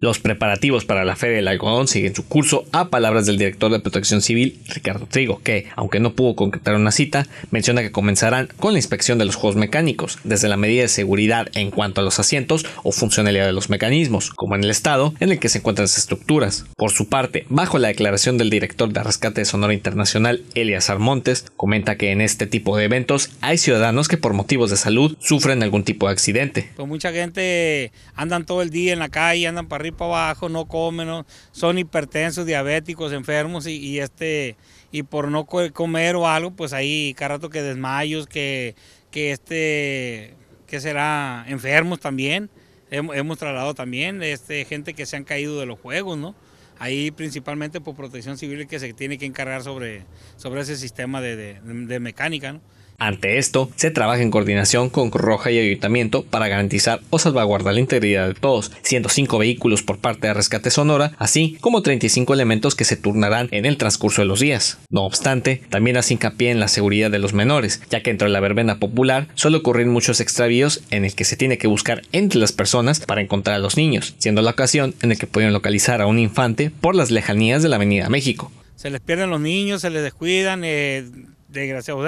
Los preparativos para la Feria del Algodón siguen su curso a palabras del director de Protección Civil, Ricardo Trigo, que, aunque no pudo concretar una cita, menciona que comenzarán con la inspección de los juegos mecánicos, desde la medida de seguridad en cuanto a los asientos o funcionalidad de los mecanismos, como en el estado en el que se encuentran las estructuras. Por su parte, bajo la declaración del director de Rescate de Sonora Internacional, Elias Armontes, comenta que en este tipo de eventos hay ciudadanos que por motivos de salud sufren algún tipo de accidente. Pues mucha gente andan todo el día en la calle, andan para arriba para abajo, no comen, no, son hipertensos, diabéticos, enfermos y, este y por no comer o algo, pues ahí cada rato que desmayos, que, que este que será enfermos también. Hemos, trasladado también este, gente que se han caído de los juegos, ¿no? ahí principalmente por protección civil que se tiene que encargar sobre, sobre ese sistema de, de, de mecánica. ¿no? Ante esto, se trabaja en coordinación con Cruz Roja y Ayuntamiento para garantizar o salvaguardar la integridad de todos, siendo 105 vehículos por parte de Rescate Sonora, así como 35 elementos que se turnarán en el transcurso de los días. No obstante, también hace hincapié en la seguridad de los menores, ya que dentro de la verbena popular suele ocurrir muchos extravíos en el que se tiene que buscar entre las personas para encontrar a los niños, siendo la ocasión en la que pueden localizar a un infante por las lejanías de la Avenida México. Se les pierden los niños, se les descuidan, eh o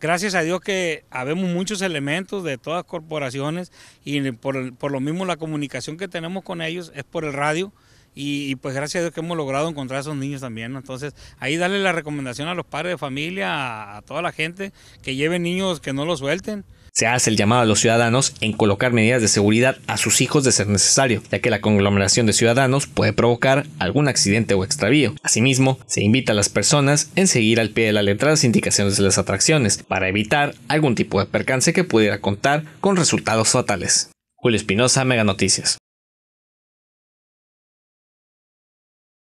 gracias a Dios que habemos muchos elementos de todas las corporaciones y por, lo mismo la comunicación que tenemos con ellos es por el radio. Y, pues gracias a Dios que hemos logrado encontrar a esos niños también. Entonces, ahí darle la recomendación a los padres de familia, a, a toda la gente, que lleven niños que no los suelten se hace el llamado a los ciudadanos en colocar medidas de seguridad a sus hijos de ser necesario, ya que la conglomeración de ciudadanos puede provocar algún accidente o extravío. Asimismo, se invita a las personas en seguir al pie de la letra las indicaciones de las atracciones para evitar algún tipo de percance que pudiera contar con resultados fatales. Julio Espinosa, Mega Noticias.